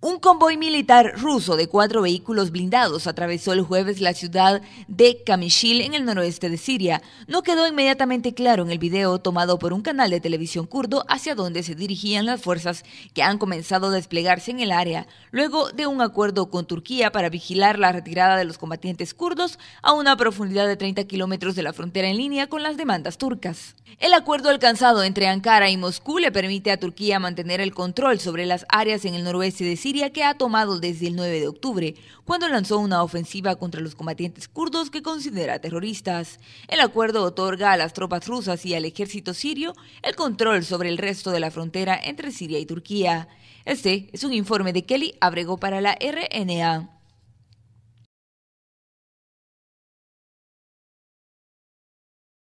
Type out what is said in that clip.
Un convoy militar ruso de cuatro vehículos blindados atravesó el jueves la ciudad de Kamishil en el noroeste de Siria. No quedó inmediatamente claro en el video tomado por un canal de televisión kurdo hacia dónde se dirigían las fuerzas que han comenzado a desplegarse en el área, luego de un acuerdo con Turquía para vigilar la retirada de los combatientes kurdos a una profundidad de 30 kilómetros de la frontera en línea con las demandas turcas. El acuerdo alcanzado entre Ankara y Moscú le permite a Turquía mantener el control sobre las áreas en el noroeste de Siria Siria que ha tomado desde el 9 de octubre, cuando lanzó una ofensiva contra los combatientes kurdos que considera terroristas. El acuerdo otorga a las tropas rusas y al ejército sirio el control sobre el resto de la frontera entre Siria y Turquía. Este es un informe de Kelly Abrego para la RNA.